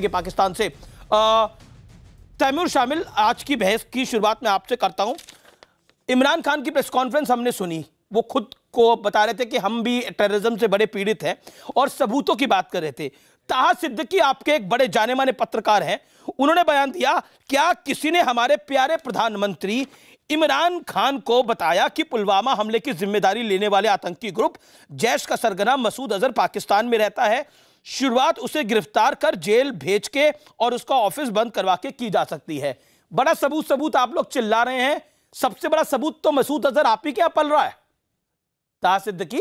कि पाकिस्तान से तैमूर शामिल आज की बहस की शुरुआत में आपसे करता हूं इमरान खान की प्रेस कॉन्फ्रेंस हमने सुनी वो खुद को बता रहे थे कि हम भी टेररिज्म से बड़े पीड़ित हैं और सबूतों की बात कर रहे थे ताहा सिद्दीकी आपके एक बड़े जाने माने पत्रकार हैं उन्होंने बयान दिया क्या किसी ने हमारे प्यारे प्रधानमंत्री इमरान खान को बताया कि पुलवामा हमले की जिम्मेदारी लेने वाले आतंकी ग्रुप जैश का सरगना मसूद अजहर पाकिस्तान में रहता है शुरुआत उसे गिरफ्तार कर जेल भेज के और उसका ऑफिस बंद करवा के की जा सकती है बड़ा सबूत सबूत आप लोग चिल्ला रहे हैं सबसे बड़ा सबूत तो मसूद अजहर आप ही क्या पल रहा है ताह की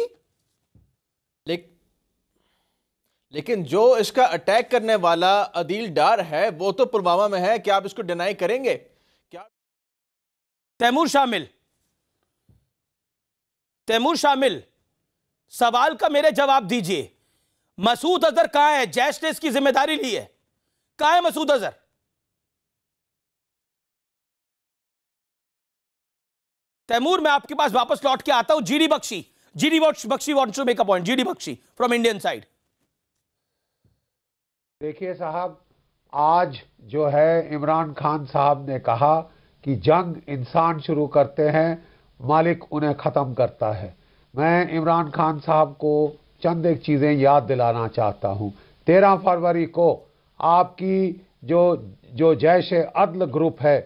लेकिन लेकिन जो इसका अटैक करने वाला अदील डार है वो तो पुलवामा में है क्या आप इसको डिनाई करेंगे क्या तैमूर शामिल तैमूर शामिल सवाल का मेरे जवाब दीजिए मसूद अजहर कहां है जैश ने इसकी जिम्मेदारी ली है कहां है मसूद अजहर तैमूर मैं आपके पास वापस लौट के आता हूं GD Bakshi GD Bakshi want to make a point GD Bakshi from Indian side देखिए साहब आज जो है इमरान खान साहब ने कहा कि जंग इंसान शुरू करते हैं मालिक उन्हें ख़त्म करता है मैं इमरान खान साहब को चंद एक चीज़ें याद दिलाना चाहता हूँ तेरह फरवरी को आपकी जो जो जैश अदल ग्रुप है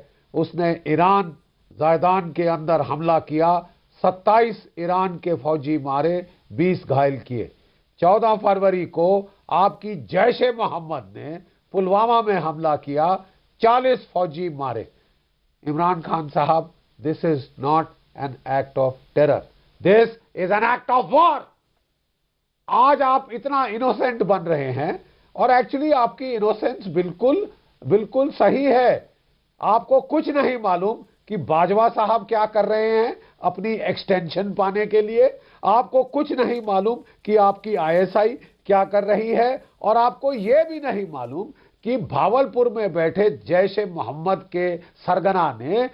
उसने ईरान जायदान के अंदर हमला किया सत्ताईस ईरान के फौजी मारे बीस घायल किए चौदह फरवरी को आपकी जैश मोहम्मद ने पुलवामा में हमला किया चालीस फौजी मारे इमरान खान साहब this is not an act of terror this is an act of war आज आप इतना इनोसेंट बन रहे हैं और एक्चुअली आपकी इनोसेंस बिल्कुल बिल्कुल सही है आपको कुछ नहीं मालूम कि बाजवा साहब क्या कर रहे हैं अपनी एक्सटेंशन पाने के लिए आपको कुछ नहीं मालूम कि आपकी आईएसआई क्या कर रही है और आपको यह भी नहीं मालूम कि भावलपुर में बैठे जैश मोहम्मद के सरगना ने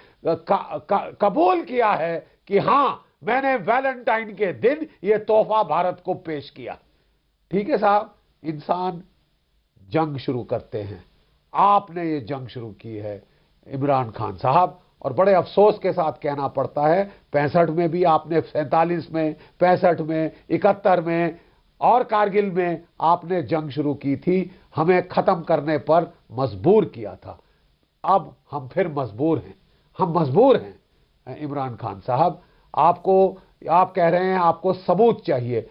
कबूल किया है कि हाँ मैंने वैलेंटाइन के दिन यह तोहफा भारत को पेश किया ठीक है साहब इंसान जंग शुरू करते हैं आपने ये जंग शुरू की है इमरान खान साहब और बड़े अफसोस के साथ कहना पड़ता है पैंसठ में भी आपने सैंतालीस में पैंसठ में इकहत्तर में और कारगिल में आपने जंग शुरू की थी हमें ख़त्म करने पर मजबूर किया था अब हम फिर मजबूर हैं हम मजबूर हैं इमरान खान साहब आपको आप कह रहे हैं आपको सबूत चाहिए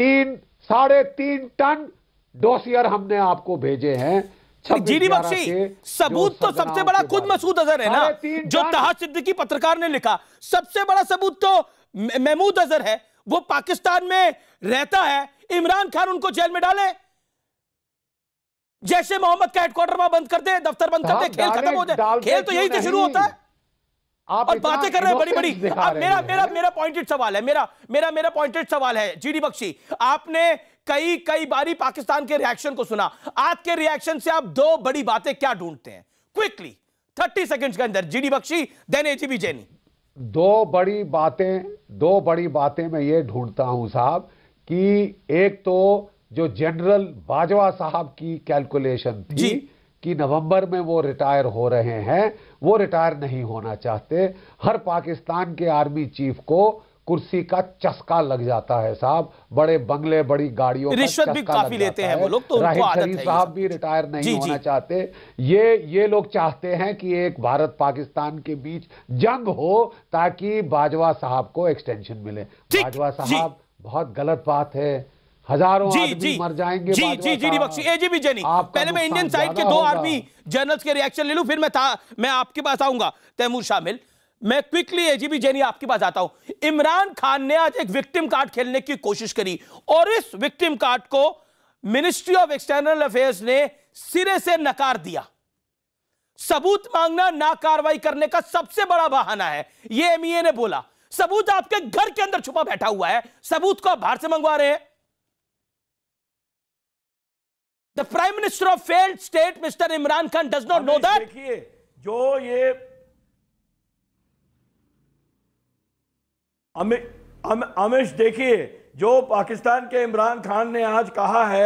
तीन साढ़े तीन टन डोसियर हमने आपको भेजे हैं जीडी बख्शी सबूत तो सबसे बड़ा खुद मसूद अजहर है ना जो तहा सिद्दीकी पत्रकार ने लिखा सबसे बड़ा सबूत तो महमूद अजहर है वो पाकिस्तान में रहता है इमरान खान उनको जेल में डाले जैसे मोहम्मद का हेडक्वार्टर वहां बंद कर दे दफ्तर बंद कर दे खेल खत्म हो जाए खेल तो यही से शुरू होता है आप और बातें कर रहे हैं बड़ी बड़ी आप मेरा मेरा मेरा पॉइंटेड सवाल है मेरा मेरा मेरा पॉइंटेड सवाल है जीडी बख्शी आपने कई कई बारी पाकिस्तान के रिएक्शन को सुना आज के रिएक्शन से आप दो बड़ी बातें क्या ढूंढते हैं क्विकली थर्टी सेकंड्स के अंदर GD Bakshi then AGB Jaini दो बड़ी बातें दो बड़ी बातें मैं ये ढूंढता हूं साहब की एक तो जो जनरल बाजवा साहब की कैलकुलेशन थी कि नवंबर में वो रिटायर हो रहे हैं वो रिटायर नहीं होना चाहते हर पाकिस्तान के आर्मी चीफ को कुर्सी का चस्का लग जाता है साहब बड़े बंगले बड़ी गाड़ियों रिश्वत भी काफी लेते हैं वो लोग तो राहिद शरीफ साहब भी रिटायर नहीं जी, होना जी। चाहते ये ये लोग चाहते हैं कि एक भारत पाकिस्तान के बीच जंग हो ताकि बाजवा साहब को एक्सटेंशन मिले बाजवा साहब बहुत गलत बात है हजारों जी जी मर जाएंगे जी जी जी जी बख्शी एजीबी जेनी पहले मैं इंडियन साइड के दो आर्मी जनरल्स के रिएक्शन ले लूं फिर मैं था मैं आपके पास आऊंगा तैमूर शामिल मैं क्विकली एजीबी जेनी आपके पास आता हूं इमरान खान ने आज एक विक्टिम कार्ड खेलने की कोशिश करी और इस विक्टिम कार्ड को मिनिस्ट्री ऑफ एक्सटर्नल अफेयर्स ने सिरे से नकार दिया सबूत मांगना ना कार्रवाई करने का सबसे बड़ा बहाना है यह एमईए e ने बोला सबूत आपके घर के अंदर छुपा बैठा हुआ है सबूत को आप बाहर से मंगवा रहे हैं the prime minister of failed state mister Imran Khan does not know that देखिए जो ये अम, अमिश देखिए जो पाकिस्तान के इमरान खान ने आज कहा है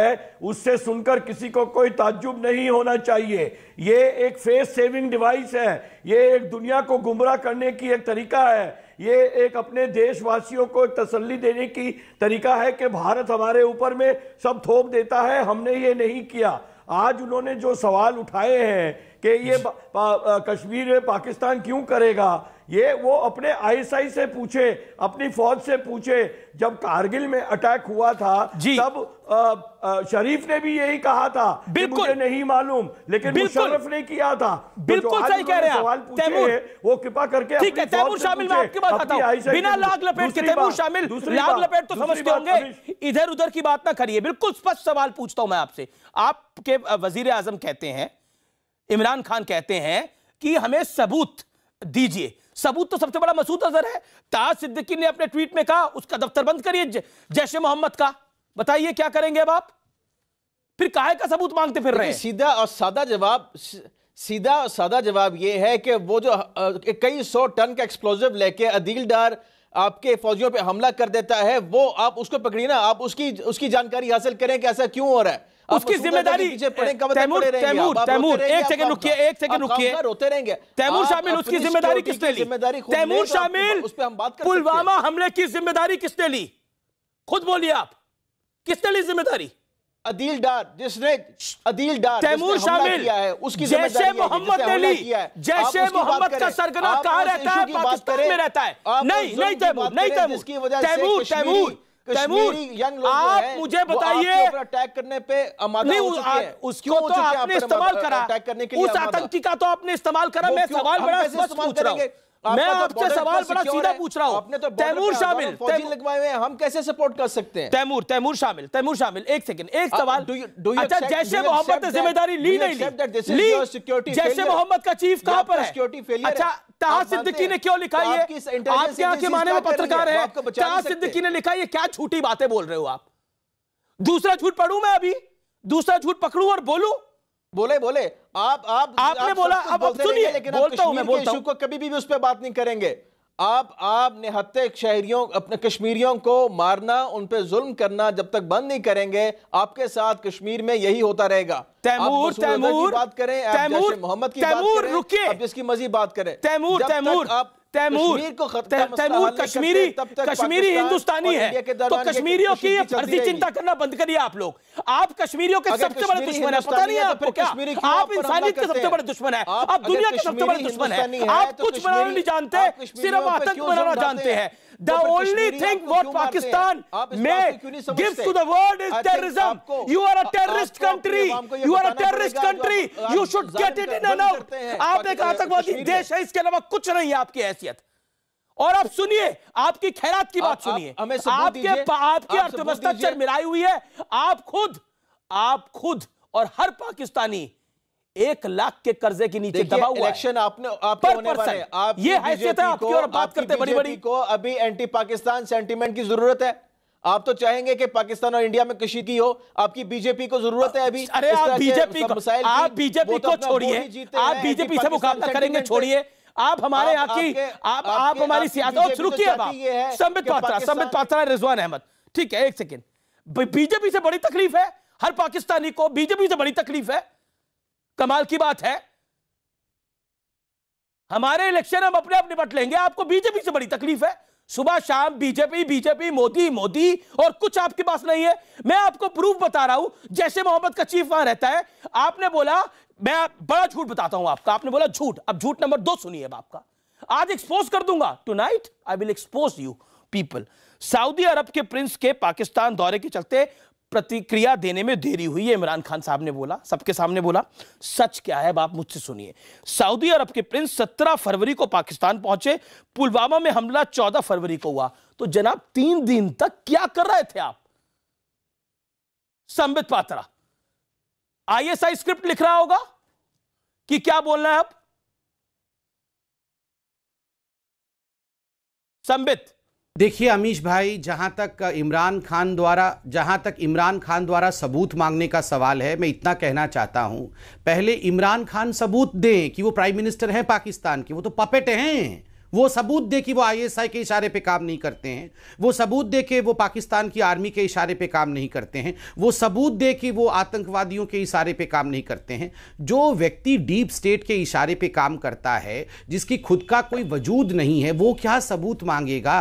उससे सुनकर किसी को कोई ताज्जुब नहीं होना चाहिए ये एक फेस सेविंग डिवाइस है ये एक दुनिया को गुमराह करने की एक तरीका है ये एक अपने देशवासियों को एक तसल्ली देने की तरीका है कि भारत हमारे ऊपर में सब थोप देता है हमने ये नहीं किया आज उन्होंने जो सवाल उठाए हैं कि ये पा, कश्मीर में पाकिस्तान क्यों करेगा ये वो अपने आईएसआई से पूछे अपनी फौज से पूछे जब कारगिल में अटैक हुआ था तब शरीफ ने भी यही कहा था बिल्कुल मुझे नहीं मालूम लेकिन मुशर्रफ ने किया था तो बिल्कुल सही कह रहे हैं वो कृपा करके ठीक है तैमूर शामिल मैं आपके बात आता हूं बिना लाग लपेट के तैमूर शामिल लाग लपेट तो समझते होंगे इधर उधर की बात ना करिए बिल्कुल स्पष्ट सवाल पूछता हूं मैं आपसे आपके वजीर आजम कहते हैं इमरान खान कहते हैं कि हमें सबूत दीजिए सबूत तो सबसे बड़ा मसूद अजहर है ताज सिद्दीकी ने अपने ट्वीट में कहा उसका दफ्तर बंद करिए जैश मोहम्मद का बताइए क्या करेंगे अब आप फिर काहे का सबूत मांगते फिर रहे सीधा और सादा जवाब सीधा और सादा जवाब यह है कि वो जो कई सौ टन का एक्सप्लोजिव लेके अदील डार आपके फौजियों पे हमला कर देता है वो आप उसको पकड़िए ना आप उसकी उसकी जानकारी हासिल करें कि ऐसा क्यों हो रहा है उसकी जिम्मेदारी तैमूर तैमूर तैमूर एक सेकंड रुकिए एक सेकंड रुकिए रोते रहेंगे तैमूर शामिल उसकी जिम्मेदारी किसने ली जिम्मेदारी तैमूर शामिल उस पर हम बात पुलवामा हमले की जिम्मेदारी किसने ली खुद बोलिए आप किसने ली जिम्मेदारी अदील डार जिसने अदील डार तैमूर शामिल किया है उसकी जैसे मोहम्मद ने ली जैसे मोहम्मद का सरगना कहा रहता है पाकिस्तान में रहता है नहीं नहीं तैमूर नहीं तैमूर वजह से तैमूर तैमूर तैमूर यंग आप मुझे बताइए अटैक करने पे नहीं उसको तो आपने इस्तेमाल करा अटैक करने के लिए उस आतंकी का तो आपने इस्तेमाल करा मैं सवाल बड़ा स्पष्ट पूछ रहा हूँ मैं तो आपसे सवाल बड़ा सीधा पूछ रहा हूं तो तैमूर शामिल तैमूर लगवाए हुए हम कैसे सपोर्ट कर सकते हैं तैमूर तैमूर शामिल तैमूर शामिल एक सेकंड एक सवाल अच्छा जैसे मोहम्मद ने जिम्मेदारी ली नहीं ली सिक्योरिटी जैसे मोहम्मद का चीफ कहां पर है सिक्योरिटी फेलियर अच्छा ताहा सिद्दीकी ने क्यों लिखा तो ये आपके यहाँ के माने में पत्रकार है ताहा सिद्दीकी ने लिखा ये क्या झूठी बातें बोल रहे हो आप दूसरा झूठ पढ़ू मैं अभी दूसरा झूठ पकड़ू और बोलू बोले बोले आप आप आपने बोला अब सुनिए लेकिन बोलता हूं मैं बोलता हूं को कभी भी उस पर बात नहीं करेंगे आप आप निहत्ते शहरियों अपने कश्मीरियों को मारना उन पर जुल्म करना जब तक बंद नहीं करेंगे आपके साथ कश्मीर में यही होता रहेगा तैमूर तैमूर बात करें तैमूर मोहम्मद की तैमूर रुकिए अब इसकी मजीद बात करें तैमूर तैमूर आप तैमूर तैमूर कश्मीरी कश्मीरी हिंदुस्तानी है तो कश्मीरियों की फर्जी चिंता करना बंद करिए आप लोग आप कश्मीरियों के सबसे बड़े दुश्मन है पता नहीं आपको क्या आप इंसानियत के सबसे बड़े दुश्मन है आप दुनिया के सबसे बड़े दुश्मन है आप तो कुछ बनाना नहीं जानते सिर्फ आतंक बनाना जानते हैं the only thing what Pakistan may gives to the world is terrorism. You are a terrorist country. You are a terrorist country. You should get it in and out. आप एक आतंकवादी देश है इसके अलावा कुछ नहीं है आपकी हैसियत और आप सुनिए आपकी खैरात की बात सुनिए आपके आपकी अर्थव्यवस्था चरमिराई हुई है आप खुद आप खुद और हर पाकिस्तानी एक लाख के कर्जे के नीचे दबा हुआ इलेक्शन आपने आपके पर होने वाले आप ये हैसियत है आपकी और बात करते बड़ी बड़ी को अभी एंटी पाकिस्तान सेंटीमेंट की जरूरत है आप तो चाहेंगे कि पाकिस्तान और इंडिया में कशीदगी हो आपकी बीजेपी को जरूरत है अभी अरे आप बीजेपी तो को आप बीजेपी को छोड़िए आप बीजेपी से मुकाबला करेंगे छोड़िए आप हमारे यहाँ की आप आप हमारी सियासत शुरू तो संबित पात्रा संबित पात्रा रिजवान अहमद ठीक है एक सेकेंड बीजेपी से बड़ी तकलीफ है हर पाकिस्तानी को बीजेपी से बड़ी तकलीफ है कमाल की बात है हमारे इलेक्शन हम अपने आप निपट लेंगे आपको बीजेपी से बड़ी तकलीफ है सुबह शाम बीजेपी बीजेपी मोदी मोदी और कुछ आपके पास नहीं है मैं आपको प्रूफ बता रहा हूं जैसे मोहम्मद का चीफ वहां रहता है आपने बोला मैं बड़ा झूठ बताता हूं आपका आपने बोला झूठ अब झूठ नंबर दो सुनिए अब आपका आज एक्सपोज कर दूंगा टू I will expose you people सऊदी अरब के प्रिंस के पाकिस्तान दौरे के चलते प्रतिक्रिया देने में देरी हुई है इमरान खान साहब ने बोला सबके सामने बोला सच क्या है आप मुझसे सुनिए सऊदी अरब के प्रिंस 17 फरवरी को पाकिस्तान पहुंचे पुलवामा में हमला 14 फरवरी को हुआ तो जनाब तीन दिन तक क्या कर रहे थे आप संबित पात्रा आईएसआई स्क्रिप्ट लिख रहा होगा कि क्या बोलना है आप संबित देखिए अमीश भाई जहां तक इमरान खान द्वारा जहां तक इमरान खान द्वारा सबूत मांगने का सवाल है मैं इतना कहना चाहता हूं पहले इमरान खान सबूत दें कि वो प्राइम मिनिस्टर हैं पाकिस्तान के वो तो पपेट हैं वो सबूत दे कि वो आईएसआई के इशारे पे काम नहीं करते हैं वो सबूत दे के वो पाकिस्तान की आर्मी के इशारे पे काम नहीं करते हैं वो सबूत दे कि वो आतंकवादियों के इशारे पे काम नहीं करते हैं जो व्यक्ति डीप स्टेट के इशारे पे काम करता है जिसकी खुद का कोई वजूद नहीं है वो क्या सबूत मांगेगा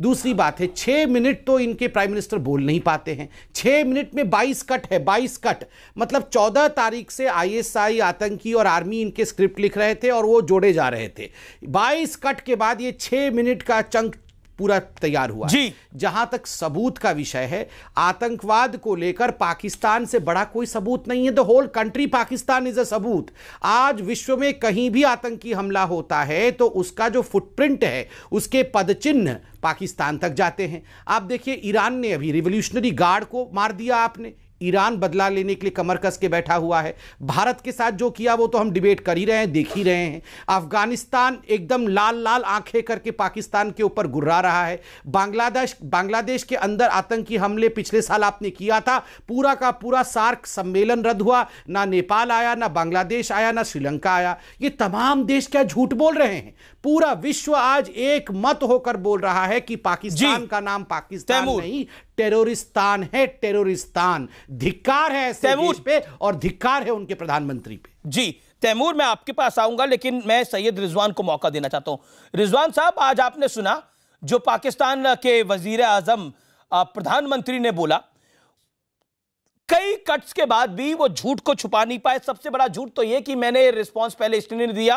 दूसरी बात है छः मिनट तो इनके प्राइम मिनिस्टर बोल नहीं पाते हैं छः मिनट में बाईस कट है बाईस कट मतलब चौदह तारीख से आई आतंकी और आर्मी इनके स्क्रिप्ट लिख रहे थे और वो जोड़े जा रहे थे बाईस कट के बाद ये छह मिनट का चंक पूरा तैयार हुआ जी जहां तक सबूत का विषय है आतंकवाद को लेकर पाकिस्तान से बड़ा कोई सबूत नहीं है the whole country Pakistan is a सबूत आज विश्व में कहीं भी आतंकी हमला होता है तो उसका जो फुटप्रिंट है उसके पदचिन्ह पाकिस्तान तक जाते हैं आप देखिए ईरान ने अभी रिवोल्यूशनरी गार्ड को मार दिया आपने ईरान बदला लेने के लिए कमर कस के बैठा हुआ है भारत के साथ जो किया वो तो हम डिबेट कर ही रहे हैं देख ही रहे हैं अफगानिस्तान एकदम लाल लाल आंखें करके पाकिस्तान के ऊपर गुर्रा रहा है बांग्लादेश बांग्लादेश के अंदर आतंकी हमले पिछले साल आपने किया था पूरा का पूरा सार्क सम्मेलन रद्द हुआ ना नेपाल आया ना बांग्लादेश आया ना श्रीलंका आया ये तमाम देश क्या झूठ बोल रहे हैं पूरा विश्व आज एक मत होकर बोल रहा है कि पाकिस्तान का नाम पाकिस्तान नहीं टेरोरिस्तान है टेरोरिस्तान धिक्कार है तैमूर पे और धिक्कार है उनके प्रधानमंत्री पे जी तैमूर मैं आपके पास आऊंगा लेकिन मैं सैयद रिजवान को मौका देना चाहता हूं रिजवान साहब आज आपने सुना जो पाकिस्तान के वजीर आजम प्रधानमंत्री ने बोला कई कट्स के बाद भी वो झूठ को छुपा नहीं पाए सबसे बड़ा झूठ तो ये कि मैंने रिस्पांस पहले इसलिए नहीं दिया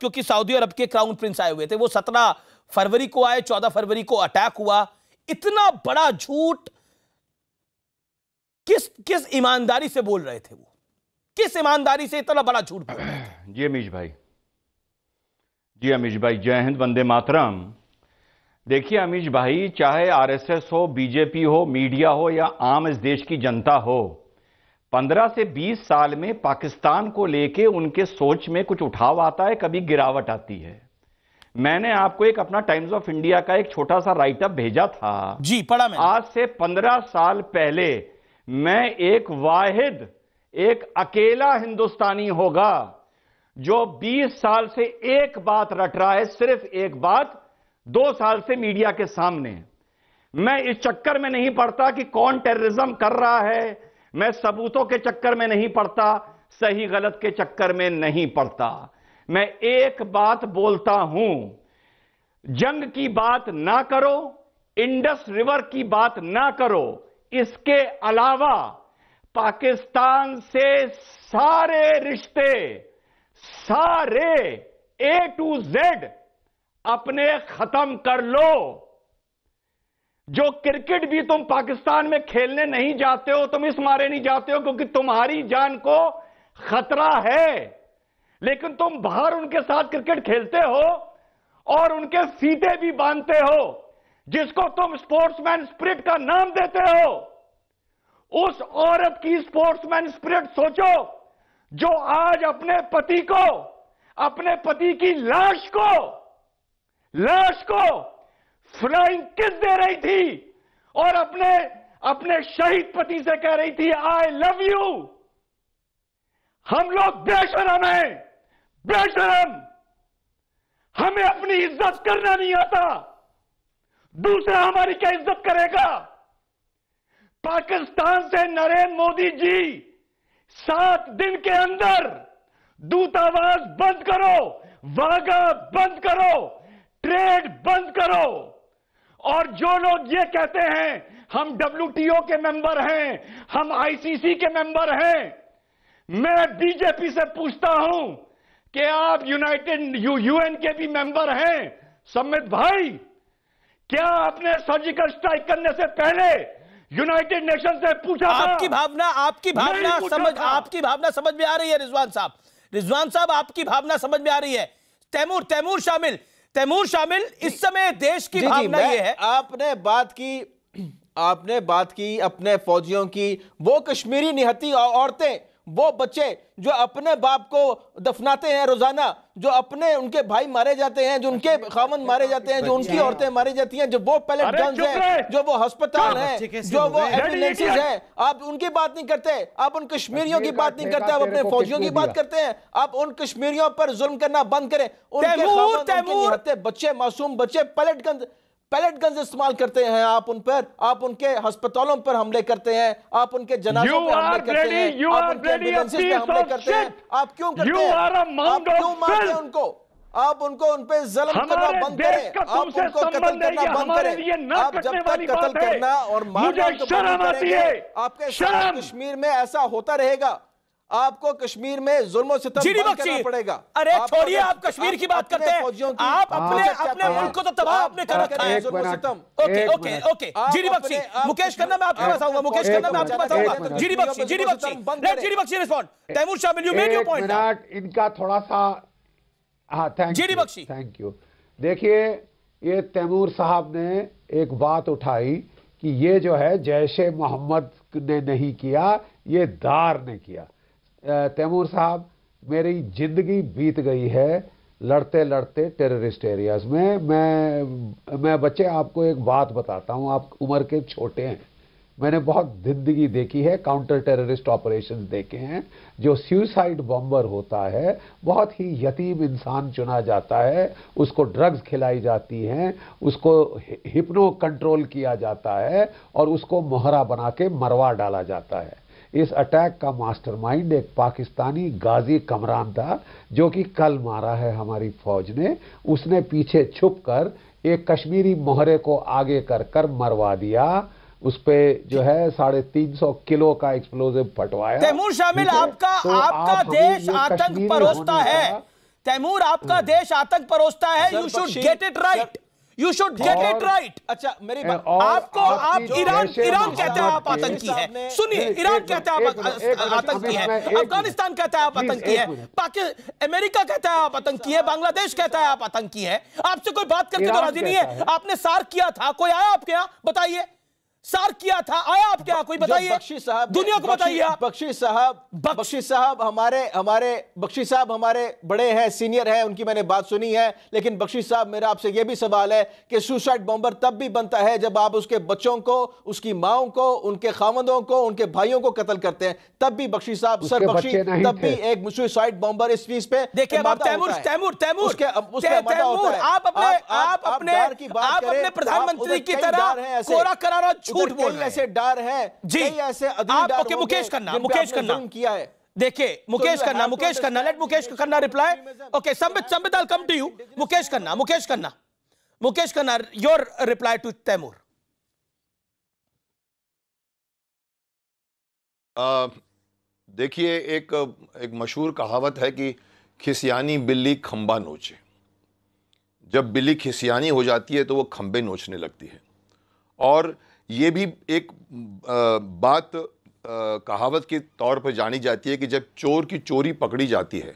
क्योंकि सऊदी अरब के क्राउन प्रिंस आए हुए थे वो सत्रह फरवरी को आए चौदह फरवरी को अटैक हुआ इतना बड़ा झूठ किस किस ईमानदारी से बोल रहे थे वो किस ईमानदारी से इतना बड़ा झूठ बोल रहे थे? जी अमीश भाई जी अमीश भाई जय हिंद वंदे मातरम देखिए अमीश भाई चाहे आरएसएस हो बीजेपी हो मीडिया हो या आम इस देश की जनता हो 15 से 20 साल में पाकिस्तान को लेके उनके सोच में कुछ उठाव आता है कभी गिरावट आती है मैंने आपको एक अपना टाइम्स ऑफ इंडिया का एक छोटा सा राइटअप भेजा था जी पढ़ा मैं आज से पंद्रह साल पहले मैं एक वाहिद एक अकेला हिंदुस्तानी होगा जो 20 साल से एक बात रट रहा है सिर्फ एक बात दो साल से मीडिया के सामने मैं इस चक्कर में नहीं पड़ता कि कौन टेररिज्म कर रहा है मैं सबूतों के चक्कर में नहीं पड़ता सही गलत के चक्कर में नहीं पड़ता मैं एक बात बोलता हूं जंग की बात ना करो इंडस रिवर की बात ना करो इसके अलावा पाकिस्तान से सारे रिश्ते सारे ए टू जेड अपने खत्म कर लो जो क्रिकेट भी तुम पाकिस्तान में खेलने नहीं जाते हो तुम इस मारे नहीं जाते हो क्योंकि तुम्हारी जान को खतरा है लेकिन तुम बाहर उनके साथ क्रिकेट खेलते हो और उनके सीधे भी बांधते हो जिसको तुम स्पोर्ट्समैन स्प्रिट का नाम देते हो उस औरत की स्पोर्ट्समैन स्प्रिट सोचो जो आज अपने पति को अपने पति की लाश को लाश को फ्लाइंग किस दे रही थी और अपने अपने शहीद पति से कह रही थी आई लव यू हम लोग बेशरम हैं बेशरम हमें अपनी इज्जत करना नहीं आता दूसरा हमारी क्या इज्जत करेगा पाकिस्तान से नरेंद्र मोदी जी सात दिन के अंदर दूतावास बंद करो वागा बंद करो ट्रेड बंद करो और जो लोग ये कहते हैं हम डब्ल्यूटीओ के मेंबर हैं हम आईसीसी के मेंबर हैं मैं बीजेपी से पूछता हूं कि आप यूनाइटेड यूएन के भी मेंबर हैं समित भाई क्या आपने सर्जिकल स्ट्राइक करने से पहले यूनाइटेड नेशन से पूछा आपकी भावना आपकी भावना समझ आपकी भावना समझ में आ रही है रिजवान साहब रिजवान साहब आपकी भावना समझ में आ रही है तैमूर तैमूर शामिल तैमूर शामिल इस समय देश की जी, भावना जी, ये है आपने बात की आपने बात की अपने फौजियों की वो कश्मीरी निहती औरतें वो बच्चे जो अपने बाप को दफनाते हैं रोजाना जो अपने उनके भाई मारे जाते हैं जो उनके खामन मारे जाते हैं तो जो उनकी औरतें मारी जाती हैं जो वो पैलेट गन्स हैं जो वो अस्पताल हैं जो वो एम्बुलेंसेज हैं आप उनकी बात नहीं करते आप उन कश्मीरियों की बात नहीं करते आप अपने फौजियों की बात करते हैं आप उन कश्मीरियों पर जुल्म करना बंद करें उनके बच्चे मासूम बच्चे पलट गंज पैलेट गन्स इस्तेमाल करते हैं आप उन पर आप उनके अस्पतालों पर हमले करते हैं आप उनके जनाजों पर हमले करते हैं आप उनके पे हमले करते हैं आप क्यों करते हैं आप क्यों मारते हैं उनको आप उनको उन पे जलम करना बंद करें आप उनको कत्ल करना बंद करें आप जब तक कत्ल करना और मारना तो आपके कश्मीर में ऐसा होता रहेगा आपको कश्मीर में जुल्मों से पड़ेगा अरे छोड़िए आप कश्मीर की बात करते हैं आप अपने अपने मुल्क को तो तबाह आपने कर रखा है okay okay okay GD Bakshi Mukesh Khanna मैं आपके पास आऊंगा मुकेश खन्ना मैं आपके पास आऊंगा GD Bakshi GD Bakshi let GD Bakshi respond Taimur Shah शामिल यू मेड योर पॉइंट इनका थोड़ा सा हां thank GD Bakshi thank you देखिए ये तैमूर साहब ने एक बात उठाई कि ये जो है जैश मोहम्मद ने नहीं किया ये दार ने किया तैमूर साहब मेरी ज़िंदगी बीत गई है लड़ते लड़ते टेररिस्ट एरियाज़ में मैं मैं बच्चे आपको एक बात बताता हूँ आप उम्र के छोटे हैं मैंने बहुत जिंदगी देखी है काउंटर टेररिस्ट ऑपरेशन देखे हैं जो सुसाइड बॉम्बर होता है बहुत ही यतीम इंसान चुना जाता है उसको ड्रग्स खिलाई जाती हैं उसको हिप्नो कंट्रोल किया जाता है और उसको मोहरा बना के मरवा डाला जाता है इस अटैक का मास्टरमाइंड एक पाकिस्तानी गाजी कमरान था जो कि कल मारा है हमारी फौज ने उसने पीछे छुप कर एक कश्मीरी मोहरे को आगे कर कर मरवा दिया उस पर जो है साढ़े तीन सौ किलो का एक्सप्लोजिव पटवाया तैमूर शामिल आपका तो आपका आप हाँ। देश आतंक परोसता है तैमूर आपका देश आतंक परोसता है you should get it right you should get it right अच्छा मेरी बात आपको आप ईरान ईरान कहते हैं आप आतंकी है सुनिए ईरान कहते हैं आप आतंकी है अफगानिस्तान कहता है आप आतंकी है पाकिस्तान अमेरिका कहता है आप आतंकी है बांग्लादेश कहता है आप आतंकी है आपसे कोई बात करके तो राजी नहीं है आपने सार किया था कोई आया आपके यहाँ बताइए सार किया था आया आपके यहां कोई बताइए बख्शी साहब दुनिया को बताइए आप बख्शी साहब बख्शी साहब हमारे हमारे बख्शी साहब हमारे बड़े हैं सीनियर हैं उनकी मैंने बात सुनी है लेकिन बख्शी साहब मेरा आपसे यह भी सवाल है कि सुसाइड बॉम्बर तब भी बनता है जब आप उसके बच्चों को उसकी माओ को उनके खामदों को उनके भाइयों को कत्ल करते हैं तब भी बख्शी साहब सर बख्शी तब भी एक सुसाइड बॉम्बर इस चीज पे देखिए आप अपने प्रधानमंत्री की तरह झूठ बोल रहे ऐसे डर है जी ऐसे आप ओके मुकेश खन्ना मुकेश खन्ना किया है देखिए तो Mukesh Khanna Mukesh Khanna let Mukesh Khanna reply okay Sambit Sambit come to you Mukesh Khanna Mukesh Khanna Mukesh Khanna your reply to Taimur देखिए एक एक मशहूर कहावत है कि खिसियानी बिल्ली खम्बा नोचे जब बिल्ली खिसियानी हो जाती है तो वो खम्बे नोचने लगती है और ये भी एक बात कहावत के तौर पर जानी जाती है कि जब चोर की चोरी पकड़ी जाती है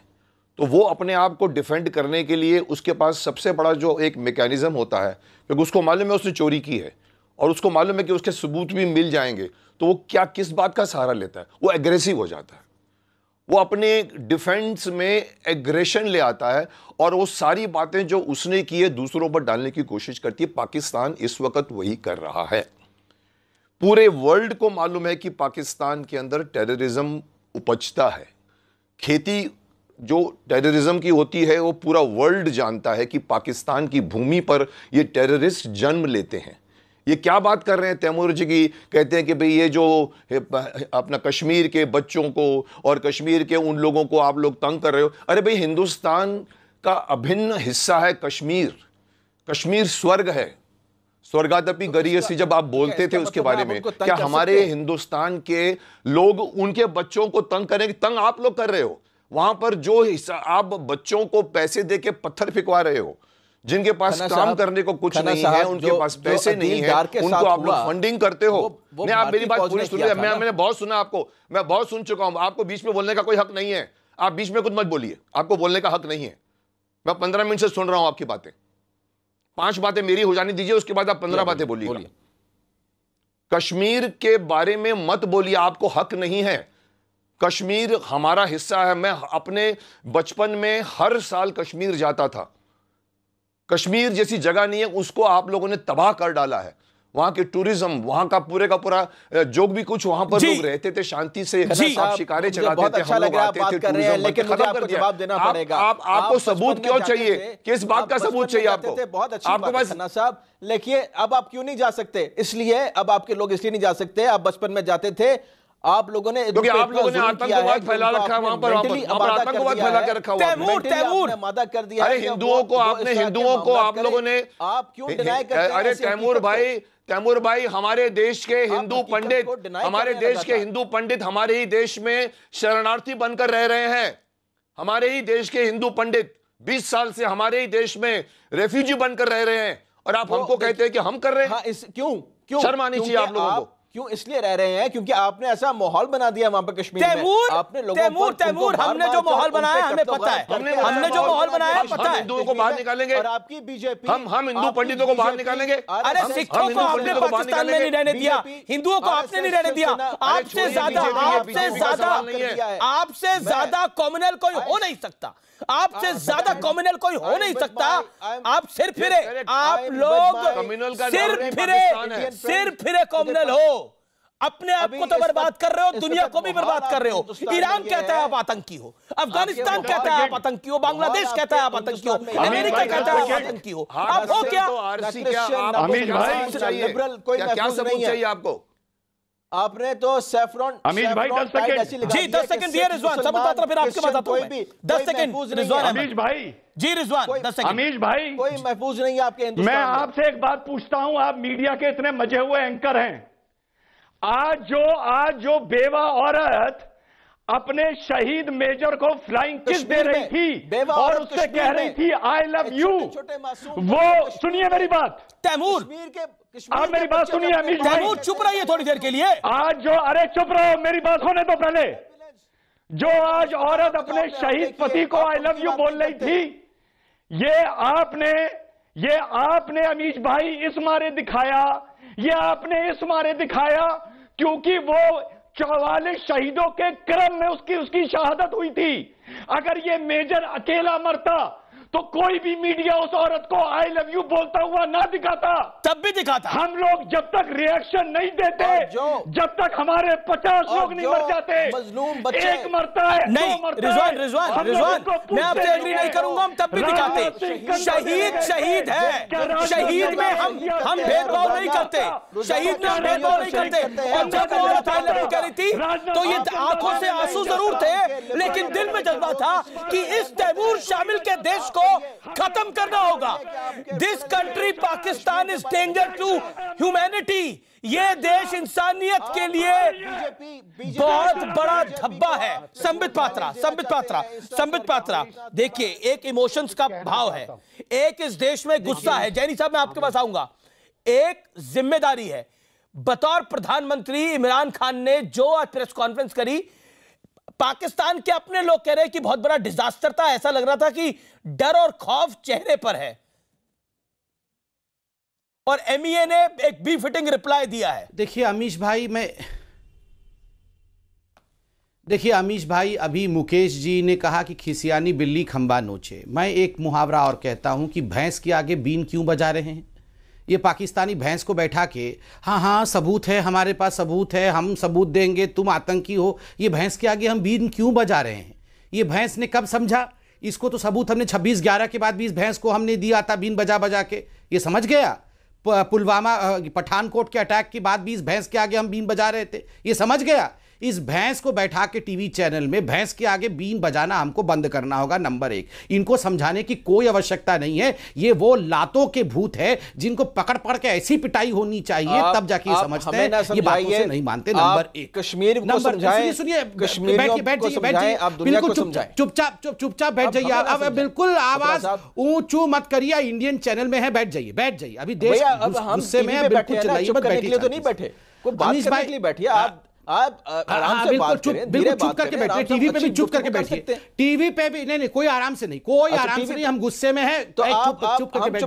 तो वो अपने आप को डिफेंड करने के लिए उसके पास सबसे बड़ा जो एक मेकैनिज़म होता है क्योंकि उसको मालूम है उसने चोरी की है और उसको मालूम है कि उसके सबूत भी मिल जाएंगे तो वो क्या किस बात का सहारा लेता है वो एग्रेसिव हो जाता है वो अपने डिफेंस में एग्रेशन ले आता है और वो सारी बातें जो उसने की है दूसरों पर डालने की कोशिश करती है पाकिस्तान इस वक्त वही कर रहा है पूरे वर्ल्ड को मालूम है कि पाकिस्तान के अंदर टेररिज्म उपजता है खेती जो टेररिज्म की होती है वो पूरा वर्ल्ड जानता है कि पाकिस्तान की भूमि पर ये टेररिस्ट जन्म लेते हैं ये क्या बात कर रहे हैं तैमूर जी की कहते हैं कि भाई ये जो अपना कश्मीर के बच्चों को और कश्मीर के उन लोगों को आप लोग तंग कर रहे हो अरे भाई हिंदुस्तान का अभिन्न हिस्सा है कश्मीर कश्मीर स्वर्ग है स्वर्गादपि तो गरीयसी जब आप बोलते थे उसके मतलब बारे में क्या हमारे हिंदुस्तान के लोग उनके बच्चों को तंग करेंगे तंग आप लोग कर रहे हो वहां पर जो आप बच्चों को पैसे दे के पत्थर फिकवा रहे हो जिनके पास काम करने को कुछ नहीं है उनके पास पैसे नहीं है उनको आप लोग फंडिंग करते हो नहीं आप मेरी बात पूरी सुन मैं मैंने बहुत सुना आपको मैं बहुत सुन चुका हूं आपको बीच में बोलने का कोई हक नहीं है आप बीच में कुछ मत बोलिए आपको बोलने का हक नहीं है मैं पंद्रह मिनट से सुन रहा हूं आपकी बातें पांच बातें मेरी हो जाने दीजिए उसके बाद आप पंद्रह बातें बोलिए कश्मीर के बारे में मत बोलिए आपको हक नहीं है कश्मीर हमारा हिस्सा है मैं अपने बचपन में हर साल कश्मीर जाता था कश्मीर जैसी जगह नहीं है उसको आप लोगों ने तबाह कर डाला है वहां के टूरिज्म वहां का पूरे का पूरा जो भी कुछ वहां पर लोग रहते थे शांति से शिकारे चलाते थे अच्छा हम लोग आते थे लेकिन जवाब देना पड़ेगा आप आपको सबूत क्यों चाहिए किस बात का सबूत चाहिए आपको बहुत अच्छा आपको पास ना साहब देखिए अब आप क्यों नहीं जा सकते इसलिए अब आपके लोग इसलिए नहीं जा सकते आप बचपन में जाते थे आप लोगों ने क्योंकि आप लोगों ने आतंकवाद फैला रखा वहां पर आतंकवाद फैला के रखा हुआ तैमूर तैमूर मादा कर दिया अरे हिंदुओं को आपने हिंदुओं को आप लोगों ने आप क्यों डिनाई करते अरे तैमूर भाई तैमूर भाई हमारे देश के हिंदू पंडित हमारे देश के हिंदू पंडित हमारे ही देश में शरणार्थी बनकर रह रहे हैं हमारे ही देश के हिंदू पंडित 20 साल से हमारे ही देश में रेफ्यूजी बनकर रह रहे हैं और आप हमको कहते हैं कि हम कर रहे हैं हाँ, इस क्यों क्यों शर्म आनी चाहिए आप लोगों को क्यों इसलिए रह रहे हैं क्योंकि आपने ऐसा माहौल बना दिया वहां पर कश्मीर तैमूर, में आपने लोगों तैमूर, को तैमूर, हमने जो तो माहौल बनाया हमें पता है हमने जो माहौल बनाया पता है हिंदुओं को बाहर निकालेंगे और आपकी बीजेपी हम हम हिंदू पंडितों को बाहर निकालेंगे अरे सिखों को आपने पाकिस्तान में नहीं रहने दिया हिंदुओं को आपने नहीं रहने दिया आपसे ज्यादा आपसे ज्यादा आपसे ज्यादा कॉमनल कोई हो नहीं सकता आपसे हाँ, ज्यादा कॉम्युनल कोई हो नहीं सकता आप सिर फिरे आप लोग सिर फिरे सिर फिरे कॉम्युनल हो अपने आप को तो बर्बाद कर रहे हो दुनिया को भी बर्बाद कर रहे हो ईरान कहता है आप आतंकी हो अफगानिस्तान कहता है आप आतंकी हो बांग्लादेश कहता है आप आतंकी हो अमेरिका कहता है आप आतंकी हो हाँ, आप हो क्या तो अमीश भाई लिबरल कोई क्या सबूत चाहिए आपको आपने तो सेफ्रॉन अमीश भाई दस सेकंड जी दस सेकंड दिए रिजवान सब उतार फिर आपके पास आता हूं दस सेकंड रिजवान अमीश भाई जी रिजवान दस सेकंड अमीश भाई कोई महफूज नहीं आपके आपके मैं आपसे एक बात पूछता हूं आप मीडिया के इतने मजे हुए एंकर हैं आज जो आज जो बेवा औरत अपने शहीद मेजर को फ्लाइंग किस दे रही थी और उससे कह रही थी आई लव यू वो सुनिए मेरी बात तैमूर के आप मेरी बात सुनिए अमित तैमूर चुप रहिए थोड़ी देर के लिए आज जो अरे चुप रहो मेरी बात होने दो तो पहले जो आज औरत अपने शहीद पति को आई लव यू बोल रही थी ये आपने ये आपने अमीश भाई इस मारे दिखाया ये आपने इस मारे दिखाया क्योंकि वो चौवालीस शहीदों के क्रम में उसकी उसकी शहादत हुई थी अगर ये मेजर अकेला मरता तो कोई भी मीडिया उस औरत को आई लव यू बोलता हुआ ना दिखाता तब भी दिखाता हम लोग जब तक रिएक्शन नहीं देते जब तक हमारे पचास लोग नहीं मर जाते बच्चे एक मरता है नहीं रिजवान रिजवान रिजवान मैं आपसे एग्री नहीं करूंगा हम तब भी दिखाते शहीद शहीद है शहीद में हम हम भेदभाव नहीं करते शहीद में भेदभाव नहीं करते और जब औरत आई लव यू कह रही थी तो ये आंखों से आंसू जरूर थे लेकिन दिल में जज्बा था कि इस तैमूर शामिल के देश को को खत्म करना होगा this country Pakistan is danger to humanity ये देश इंसानियत के लिए बहुत बड़ा धब्बा है संबित पात्रा संबित पात्रा संबित पात्रा देखिए एक इमोशंस का भाव है एक इस देश में गुस्सा है जैनी साहब मैं आपके पास आऊंगा एक जिम्मेदारी है बतौर प्रधानमंत्री इमरान खान ने जो आज प्रेस कॉन्फ्रेंस करी पाकिस्तान के अपने लोग कह रहे हैं कि बहुत बड़ा डिजास्टर था ऐसा लग रहा था कि डर और खौफ चेहरे पर है और एमईए e ने एक बी फिटिंग रिप्लाई दिया है देखिए अमीश भाई मैं देखिए अमीश भाई अभी मुकेश जी ने कहा कि खिसियानी बिल्ली खंबा नोचे मैं एक मुहावरा और कहता हूं कि भैंस के आगे बीन क्यों बजा रहे हैं ये पाकिस्तानी भैंस को बैठा के हाँ हाँ सबूत है हमारे पास सबूत है हम सबूत देंगे तुम आतंकी हो ये भैंस के आगे हम बीन क्यों बजा रहे हैं ये भैंस ने कब समझा इसको तो सबूत हमने छब्बीस ग्यारह के बाद भी इस भैंस को हमने दिया था बीन बजा बजा के ये समझ गया पुलवामा पठानकोट के अटैक के बाद भी इस भैंस के आगे हम बीन बजा रहे थे ये समझ गया इस भैंस को बैठा के टीवी चैनल में भैंस के आगे बीन बजाना हमको बंद करना होगा नंबर एक इनको समझाने की कोई आवश्यकता नहीं है ये वो लातों के भूत है जिनको पकड़ पकड़ के ऐसी पिटाई होनी चाहिए आप, तब जाके समझते हैं ये बातों से नहीं मानते नंबर एक कश्मीर नंबर सुनिए बैठ जाइए बैठ जाइए बिल्कुल चुपचाप चुपचाप बैठ जाइए अब बिल्कुल आवाज ऊंचू मत करिए इंडियन चैनल में है बैठ जाइए बैठ जाइए अभी देश गुस्से में बैठे तो नहीं बैठे कोई बात करने के लिए बैठिए हाँ। आप आप हाँ, हाँ, आराम से बात टीवी पे भी नहीं कोई आराम से नहीं कोई अच्छा, आराम से नहीं हम गुस्से में तो करेंगे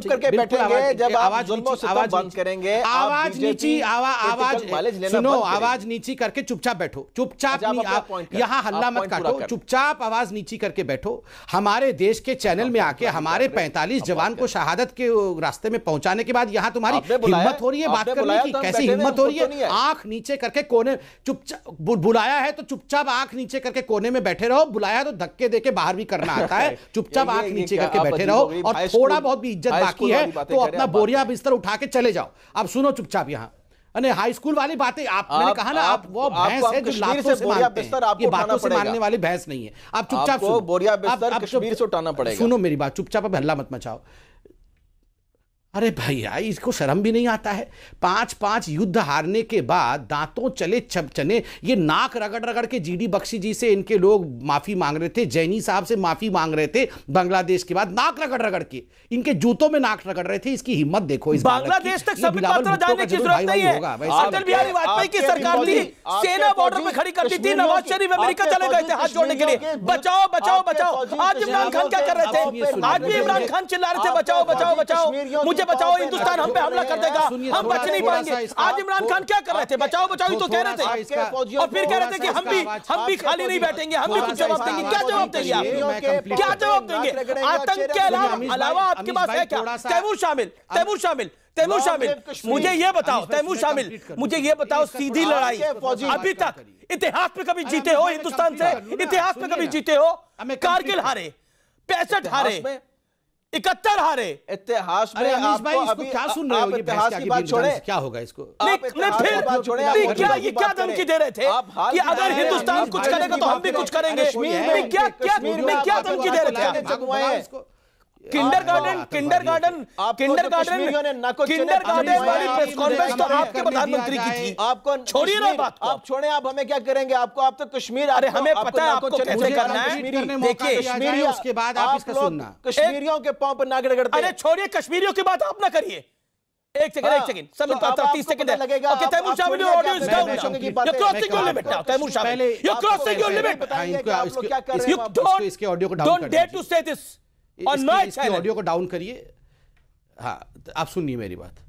चुपचाप बैठो चुपचाप अच्छा, यहाँ हल्ला मत काटो चुपचाप आवाज नीची करके बैठो हमारे देश के अच्छा, चैनल में आके हमारे पैंतालीस जवान को शहादत के रास्ते में पहुंचाने के बाद यहाँ तुम्हारी हिम्मत हो रही है बात करने की तो कैसी हिम्मत हो रही है आंख नीचे करके कोने चुपचाप बुलाया है तो चुपचाप आंख नीचे करके कोने में बैठे रहो बुलाया तो धक्के देके बाहर भी करना आता है चुपचाप आंख नीचे करके बैठे रहो और थोड़ा बहुत भी इज्जत बाकी है तो अपना बोरिया बिस्तर उठा के चले जाओ अब सुनो चुपचाप यहाँ अरे हाई स्कूल वाली बातें आप, आप मैंने कहा ना आप, आप वो भैंस है जो लाखों से मानते हैं ये बातों से मानने वाली भैंस नहीं है आप चुपचाप सुनो बोरिया बिस्तर कश्मीर से उठाना पड़ेगा सुनो मेरी बात चुपचाप अब हल्ला मत मचाओ अरे भैया इसको शर्म भी नहीं आता है पांच पांच युद्ध हारने के बाद दांतों चले छप चने ये नाक रगड़ रगड़ के जी डी बख्शी जी से इनके लोग माफ़ी मांग रहे थे जैनी साहब से माफ़ी मांग रहे थे बांग्लादेश के बाद नाक रगड़ रगड़ के इनके जूतों में नाक रगड़ रहे थे इसकी हिम्मत देखो इस बांग्लादेश तक बिहारी वाजपेयी की सरकार खड़ी थी बचाओ बचाओ बचाओ मुझे बच्चे बचाओ हिंदुस्तान हम पे हमला कर देगा हम बच नहीं पाएंगे आज इमरान खान क्या कर रहे थे बचाओ बचाओ तो, तो कह रहे थे और फिर कह रहे थे कि हम भी हम भी खाली नहीं बैठेंगे हम भी कुछ जवाब देंगे क्या जवाब देंगे क्या जवाब देंगे आतंक के अलावा आपके पास है क्या तैमूर शामिल तैमूर शामिल तैमूर शामिल मुझे ये बताओ तैमूर शामिल मुझे ये बताओ सीधी लड़ाई अभी तक इतिहास में कभी जीते हो हिंदुस्तान से इतिहास में कभी जीते हो कारगिल हारे पैंसठ हारे इकहत्तर हारे इतिहास में आप भाई इसको क्या सुन रहे हो इतिहास की बात छोड़े क्या होगा इसको फिर क्या ये क्या धमकी दे रहे थे कि अगर हिंदुस्तान कुछ करेगा तो हम भी कुछ करेंगे क्या क्या धमकी दे रहे थे kindergarten kindergarten kindergarten kindergarten वाली प्रेस कॉन्फ्रेंस तो आपके प्रधानमंत्री की थी आपको छोड़िए ना बात आप छोड़े आप हमें क्या करेंगे आपको आप तो कश्मीर अरे हमें पता है आपको कैसे करना है देखिए कश्मीरियों उसके बाद आप इसका सुनना कश्मीरियों के पांव पर नाक रगड़ते अरे छोड़िए कश्मीरियों की बात आप ना करिए एक सेकंड एक हाँ, सेकंड सब तो तीस सेकंड लगेगा okay Taimur Shah video audio is down you crossing your limit now Taimur Shah पहले यू क्रॉसिंग योर लिमिट आप लोग क्या कर यू डोंट इसके ऑडियो को डाउन कर don't dare to say this audio को डाउन करिए हाँ आप सुनिए मेरी बात